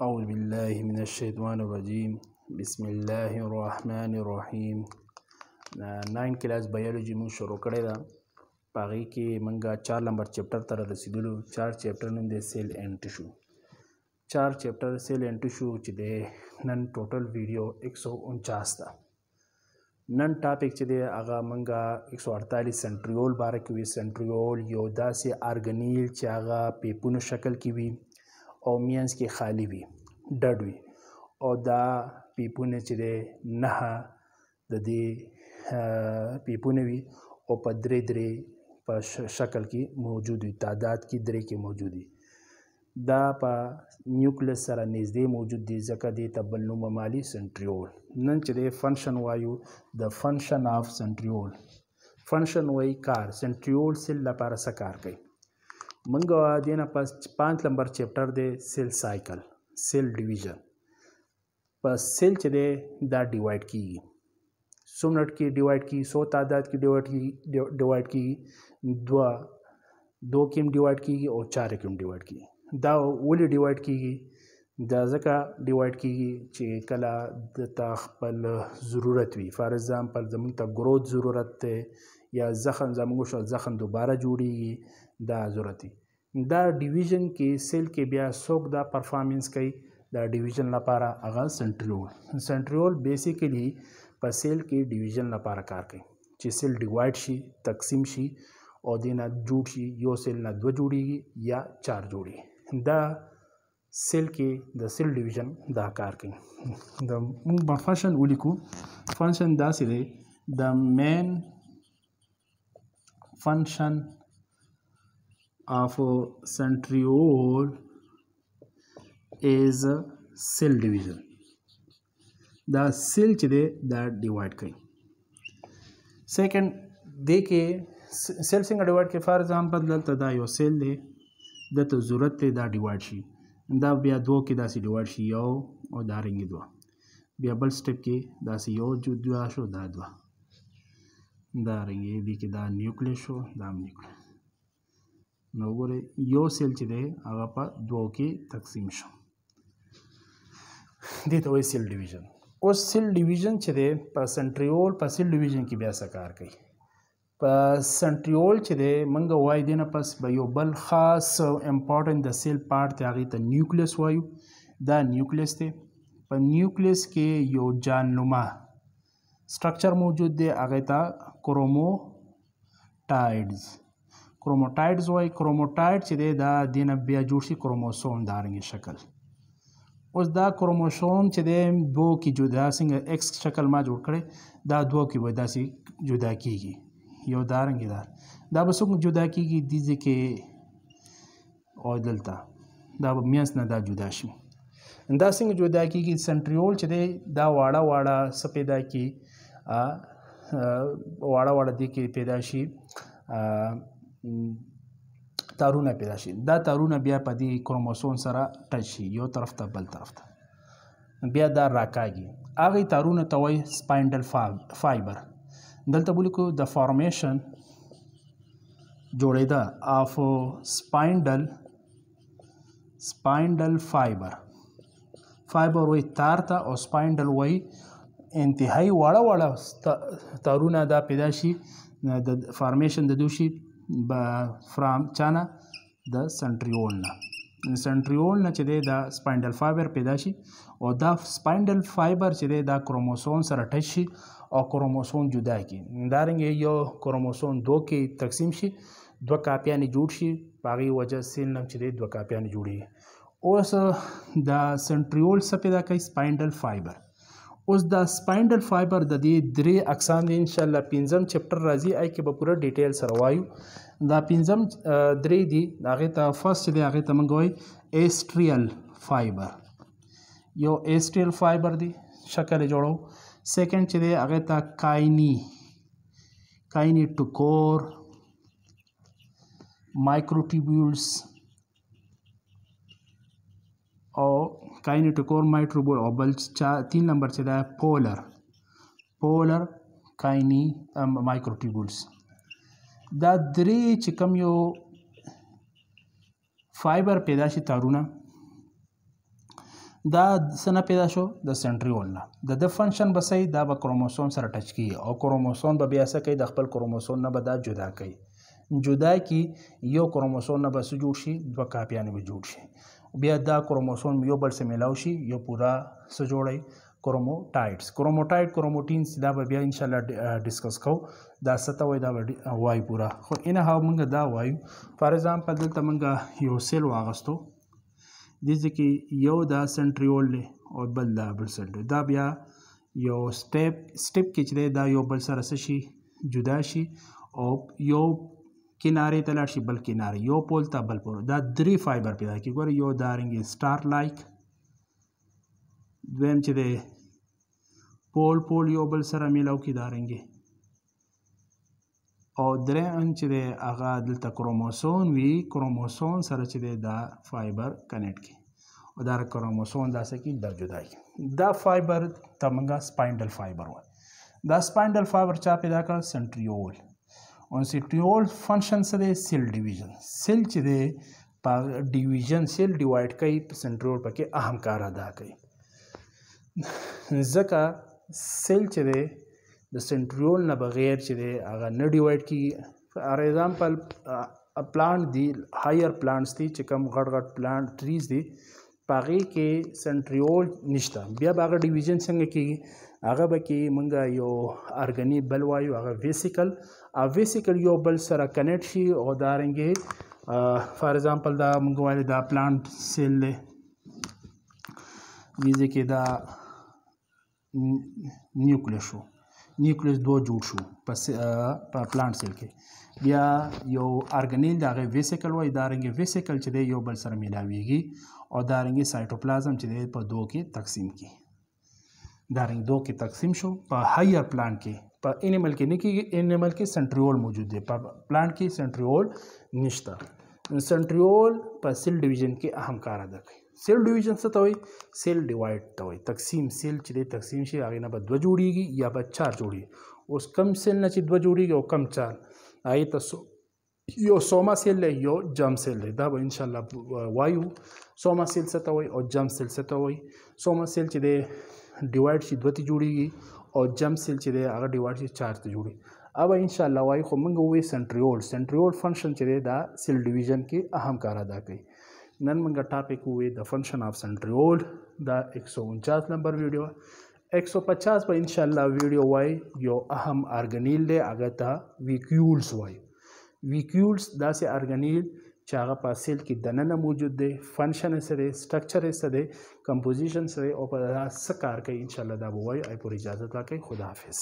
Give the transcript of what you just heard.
أعوذ بالله من الشيطان الرجيم بسم الله الرحمن الرحیم ناین کلاس بایولوژي موږ شروع کړی دا پاغې کې موږ 4 نمبر چپټر ته رسیدلو 4 چپټر نوم دی سیل اینډ ټیشو 4 چپټر سیل اینډ ټیشو چې دی نن ټوټل ویډیو 149 تا نن ټاپک چې دی هغه موږ 148 سنټریول باره کې وی سنټریول یو داسې ارګنیل چې هغه په پونو شکل کې وی او مینس کې خالی وي ډډ وي او دا پیپونه چې ده نه د دې پیپونه وي او په درې درې په شکل کې موجود وي تعداد کې درې کې موجود وي دا په نیوکلس سره نږدې موجود دي ځکه د تبل نوم مالی سنټریول نن چې د فنکشن وایو د فنکشن اف سنټریول فنکشن وای کار سنټریول سل لپاره څه کار کوي منګه دینه پس 5 نمبر چپټر دی سیل سایکل سیل ډیویژن پس سیل چې دی دا ډیوایډ کیږي سومنټ کې ډیوایډ کی 100 تعداد کې ډیوایډ کی ډیوایډ کی دوا دو کې ډیوایډ کیږي او چار کې ډیوایډ کیږي دا ولې ډیوایډ کیږي دا ځکه ډیوایډ کیږي چې کله د تا خپل ضرورت وي فار ایگزامپل زمونږ ته گروث ضرورت دی یا زخم زمونږ شو زخم دوباره جوړیږي دا ضرورت دی دا ډیویژن کې سیل کې بیا څوک دا پرفارمنس کوي دا ډیویژن لپاره هغه سنټریول سنټریول بیسیکلی په سیل کې ډیویژن لپاره کار کوي چې سیل ډیوایډ شي تقسیم شي او دینا جوړ شي یو سیل نه دوه جوړیږي یا چار جوړیږي دا سیل کې د سیل ډیویژن دا کار کوي د موږ په فنکشن ولیکو فنکشن داسې دی د مین فنکشن of centriole is cell division دا سیل چې دی دا ډیوایډ کوي سیکنډ دی کې سیل څنګه ډیوایډ کوي فار ایگزامپل دلته دا یو سیل دی دته ضرورت دی دا ډیوایډ شي دا بیا دوه کې داسې ډیوایډ شي یو او دا رنګې دوه بیا بل سټپ کې داسې یو جو دوه شو دا دوه دا رنګې دی کې دا نیوکلیس شو دا هم نیوکلیس نو ګورئ یو سیل چې دی هغه په دوو کې تقسیم شو دې ته وایي سیل ډیویژن اوس سیل ډیویژن چې دی په سنټریول په سیل ډیویژن کې بیا څه کار کوي په سنټریول چې دی منګه وای دینه پس به یو بل خاص امپورټنت د سیل پارت ته هغه ته نیوکلیس وایو دا نیوکلیس دی په نیوکلیس کې یو جانما سټرکچر موجود دی هغه ته کروموټایډز کروموټایډز وای کروموټایډ چې دی دا دینه بیا جوړ شي کروموسوم دارنګ شکل اوس دا کروموسوم چې د دو کې جدا څنګه ایکس شکل ما جوړ کړي دا دو کې ودا سي جدا کیږي یو دارنګ دار دا به څنګه جدا کیږي د دې کې او دلته دا به میاس نه دا جدا شي دا څنګه جدا کیږي سنټریول چې دا واړه واړه سپیدا کی ا واړه واړه دي کې پیدا شي تارونه پیدا شي دا تارونه بیا په دې کروموسوم سره ټچ شي یو طرف ته بل طرف ته بیا دا راکاږي هغه تارونه ته وایي سپاینډل فایبر دلته بولیکو د فارمیشن جوړېدا اف سپاینډل سپاینډل فایبر فایبر وایي تار ته او سپاینډل وایي انتهایی وړه وړه تارونه دا پیدا شي د فارمیشن د دوشي فرام چانه د سنټریول نه سنټریول نه چې دی دا سپاینډل فایبر پیدا شي او دا سپاینډل فایبر چې دی دا کروموسوم سره ټچ شي او کروموسوم جدا کی دارنګه یو کروموسوم دو کې تقسیم شي دوه کاپیانې جوړ شي باغی وجه سین نم چې دی دوه کاپیانې جوړي اوس دا سنټریول څه پیدا کوي سپاینډل فایبر اوس د سپاینډل فایبر د دې درې اقسام دي ان شاء الله پنځم چپټر راځي آی کې به پوره ډیټیل سره وایو دا پنځم درې دي هغه ته فرست دی هغه ته موږ وایو ایسټریل فایبر یو ایسټریل فایبر دی شکل جوړو سیکنډ چې دی هغه ته کاینی کاینی ټوکور مایکروټیبیولز और काइनेटोकोर माइट्रोबोर और बल्च चार तीन नंबर से है पोलर पोलर काइनी माइक्रोट्यूबुल्स دا درې چې کم یو فایبر پیدا شي تارونه دا سنه پیدا شو د سنټریول نه د د فنکشن بسې دا به کروموسوم سره ټچ کی او کروموسوم به بیا سکه د خپل کروموسوم نه به دا جدا کوي جدا کی یو کروموسوم نه به سجوړ شي دوه کاپیانې به جوړ شي بیا دا کروموسوم یو بل سره ملاوي شي یو پورا سره جوړي کروموټایټس کروموټایټ کروموټینز دا به بیا ان شاء الله ډیسکس کوو دا ستو دا وای پورا خو ان ها مونږ دا وایو فار ایگزامپل دلته مونږ یو سیل واغستو د دې کې یو دا سنټریول له او بل دا بل سنټر دا بیا یو سټپ سټپ کې چې دا یو بل سره شي جدا شي او یو کنارې ته لاړ شي بل کنارې یو پول ته بل پول دا درې فایبر پیدا کی ګوره یو دارنګ سٹار لایک دویم چې دی پول پول یو بل سره میلاو کی دارنګ او درېم چې دی هغه دلته کروموسون وی کروموسون سره چې دی دا فایبر کنیکټ کی او دا کروموسون داسې کی در جدای دا فایبر تمنګا سپاینډل فایبر و دا سپاینډل فایبر چا پیدا کړ سنټریول اوس ټیول فنکشن سره سیل ډیویژن سیل چې دی په ډیویژن سیل ډیوایډ کوي سنټرول پکې اهم کار ادا کوي ځکه سیل چې دی د سنټریول نه بغیر چې دی هغه نه ډیوایډ کیږي فار ایگزامپل پلانټ دی هایر پلانټس دي چې کم غټ غټ پلانټ ټریز دي پاغې کې سنټریول نشته بیا باغه ډیویژن څنګه کیږي هغه به کې مونږ یو ارګنی بل وایو هغه ویسیکل او ویسیکل یو بل سره کنیکټ شي او دا رنګه فار ایگزامپل دا مونږ وایو دا پلانټ سیل دی دې کې دا نیوکلیس شو نیوکلیس دوه جوړ شو پس په پلانټ سیل کې بیا یو ارګنیل دا غي ویسیکل وای دا رنګ ویسیکل چې دی یو بل سره ملاویږي او دا رنګ سایټوپلازم چې دی په دوه کې تقسیم کی दारिंग दो की तकसीम शो पर हायर प्लान के पर एनिमल के निकी एनिमल के सेंट्रियोल मौजूद है पर प्लान की सेंट्रियोल निश्ता सेंट्रियोल पर सेल डिवीजन के अहम कार कारक सेल डिवीजन से तो सेल डिवाइड तो हुई तकसीम सेल चले तकसीम से आगे ना पर दो जोड़ीगी या पर चार जोड़ी उस कम सेल न चाहिए जोड़ेगी और कम चार आए तो सो यो सोमा सेल है यो जम सेल है दब इनशाला वायु सोमा सेल से तो और जम सेल से तो सोमा सेल चिरे ډیوایډ شي دوه ته جوړیږي او جم سیل چې دی هغه ډیوایډ شي چار ته جوړي اوب ان شاء الله وای خو موږ وې سنټریول سنټریول فنکشن چې دی دا سیل ډیویژن کې اهم کار ادا کوي نن موږ ټاپک وې د فنکشن اف سنټریول دا 149 نمبر ویډیو 150 په ان شاء الله ویډیو وای یو اهم ارګنیل دی هغه ته ویکیولز وای ویکیولز داسې ارګنیل چې هغه په اصل کې دننه موجود دی فنکشن یې څه دی سټرکچر یې څه دی کمپوزیشن څه دی او په څه کار کوي انشاءالله دا به وایو ای پورې اجازه راکړئ خداحافظ